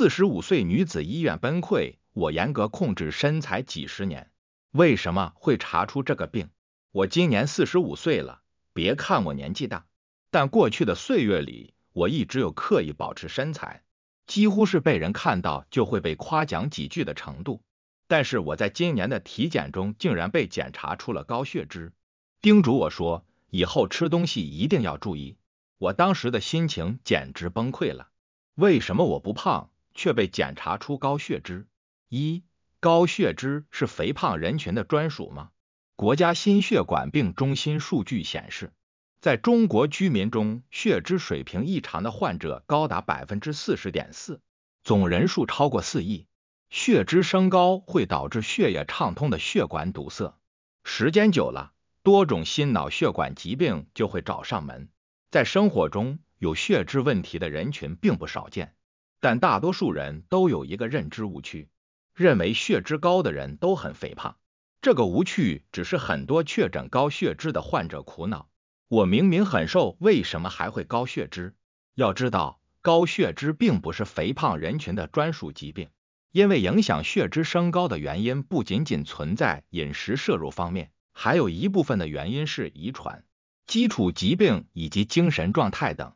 四十五岁女子医院崩溃，我严格控制身材几十年，为什么会查出这个病？我今年四十五岁了，别看我年纪大，但过去的岁月里我一直有刻意保持身材，几乎是被人看到就会被夸奖几句的程度。但是我在今年的体检中竟然被检查出了高血脂，叮嘱我说以后吃东西一定要注意。我当时的心情简直崩溃了，为什么我不胖？却被检查出高血脂。一、高血脂是肥胖人群的专属吗？国家心血管病中心数据显示，在中国居民中，血脂水平异常的患者高达百分之四十点四，总人数超过四亿。血脂升高会导致血液畅通的血管堵塞，时间久了，多种心脑血管疾病就会找上门。在生活中，有血脂问题的人群并不少见。但大多数人都有一个认知误区，认为血脂高的人都很肥胖。这个无趣只是很多确诊高血脂的患者苦恼：我明明很瘦，为什么还会高血脂？要知道，高血脂并不是肥胖人群的专属疾病，因为影响血脂升高的原因不仅仅存在饮食摄入方面，还有一部分的原因是遗传、基础疾病以及精神状态等。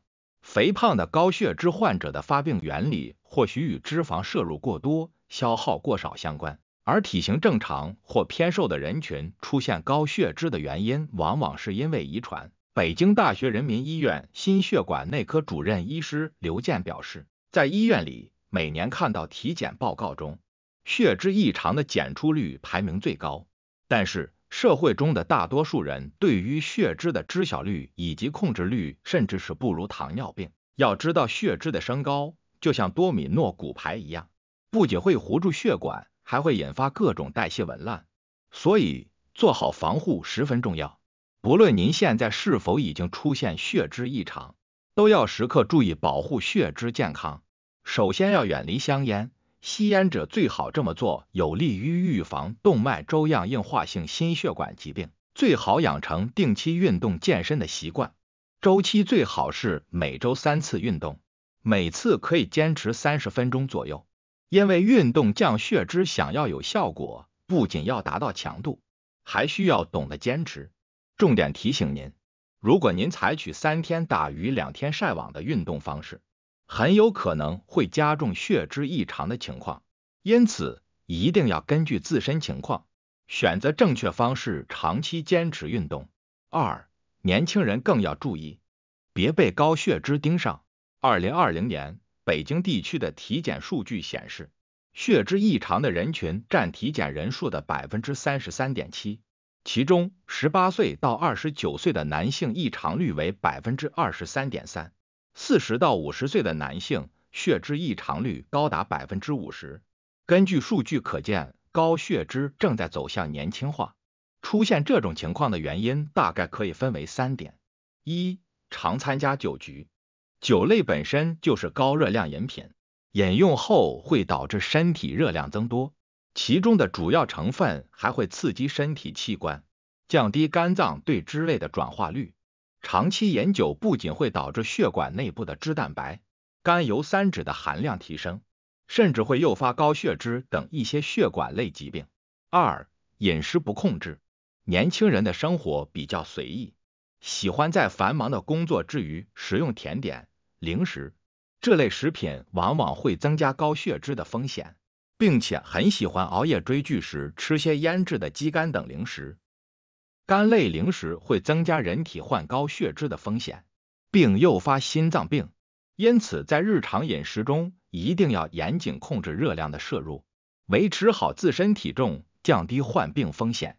肥胖的高血脂患者的发病原理，或许与脂肪摄入过多、消耗过少相关；而体型正常或偏瘦的人群出现高血脂的原因，往往是因为遗传。北京大学人民医院心血管内科主任医师刘健表示，在医院里，每年看到体检报告中血脂异常的检出率排名最高。但是，社会中的大多数人对于血脂的知晓率以及控制率，甚至是不如糖尿病。要知道，血脂的升高就像多米诺骨牌一样，不仅会糊住血管，还会引发各种代谢紊乱。所以，做好防护十分重要。不论您现在是否已经出现血脂异常，都要时刻注意保护血脂健康。首先要远离香烟。吸烟者最好这么做，有利于预防动脉粥样硬化性心血管疾病。最好养成定期运动健身的习惯，周期最好是每周三次运动，每次可以坚持三十分钟左右。因为运动降血脂，想要有效果，不仅要达到强度，还需要懂得坚持。重点提醒您，如果您采取三天打鱼两天晒网的运动方式。很有可能会加重血脂异常的情况，因此一定要根据自身情况选择正确方式，长期坚持运动。二、年轻人更要注意，别被高血脂盯上。二零二零年北京地区的体检数据显示，血脂异常的人群占体检人数的百分之三十三点七，其中十八岁到二十九岁的男性异常率为百分之二十三点三。四十到五十岁的男性血脂异常率高达百分之五十。根据数据可见，高血脂正在走向年轻化。出现这种情况的原因大概可以分为三点：一、常参加酒局，酒类本身就是高热量饮品，饮用后会导致身体热量增多，其中的主要成分还会刺激身体器官，降低肝脏对脂类的转化率。长期饮酒不仅会导致血管内部的脂蛋白、甘油三酯的含量提升，甚至会诱发高血脂等一些血管类疾病。二、饮食不控制，年轻人的生活比较随意，喜欢在繁忙的工作之余食用甜点、零食，这类食品往往会增加高血脂的风险，并且很喜欢熬夜追剧时吃些腌制的鸡肝等零食。肝类零食会增加人体患高血脂的风险，并诱发心脏病，因此在日常饮食中一定要严谨控制热量的摄入，维持好自身体重，降低患病风险。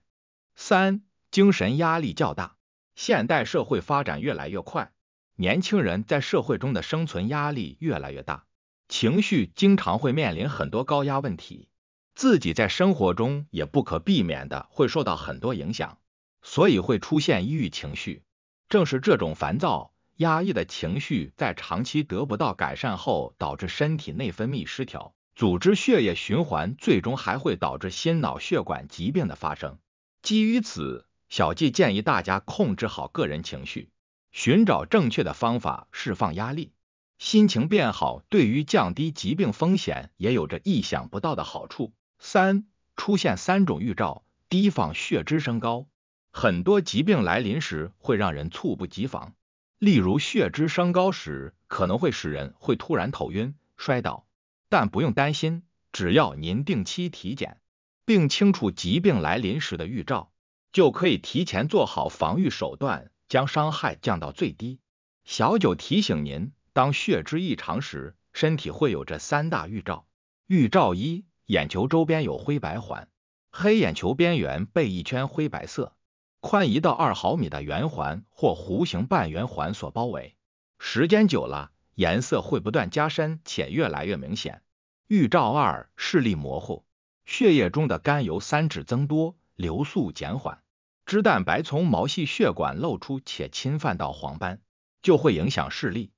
三、精神压力较大。现代社会发展越来越快，年轻人在社会中的生存压力越来越大，情绪经常会面临很多高压问题，自己在生活中也不可避免的会受到很多影响。所以会出现抑郁情绪，正是这种烦躁压抑的情绪，在长期得不到改善后，导致身体内分泌失调，组织血液循环，最终还会导致心脑血管疾病的发生。基于此，小季建议大家控制好个人情绪，寻找正确的方法释放压力，心情变好，对于降低疾病风险也有着意想不到的好处。三，出现三种预兆，提防血脂升高。很多疾病来临时会让人猝不及防，例如血脂升高时，可能会使人会突然头晕、摔倒。但不用担心，只要您定期体检，并清楚疾病来临时的预兆，就可以提前做好防御手段，将伤害降到最低。小九提醒您，当血脂异常时，身体会有这三大预兆。预兆一，眼球周边有灰白环，黑眼球边缘被一圈灰白色。宽一到二毫米的圆环或弧形半圆环所包围，时间久了，颜色会不断加深且越来越明显。预兆二：视力模糊，血液中的甘油三酯增多，流速减缓，脂蛋白从毛细血管露出且侵犯到黄斑，就会影响视力。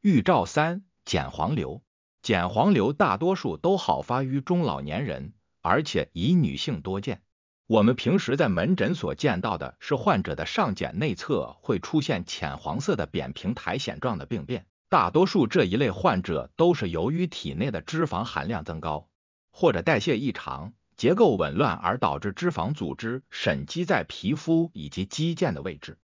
预兆三：减黄瘤。减黄瘤大多数都好发于中老年人，而且以女性多见。我们平时在门诊所见到的是患者的上睑内侧会出现浅黄色的扁平苔藓状的病变，大多数这一类患者都是由于体内的脂肪含量增高或者代谢异常、结构紊乱而导致脂肪组织沉积在皮肤以及肌腱的位置。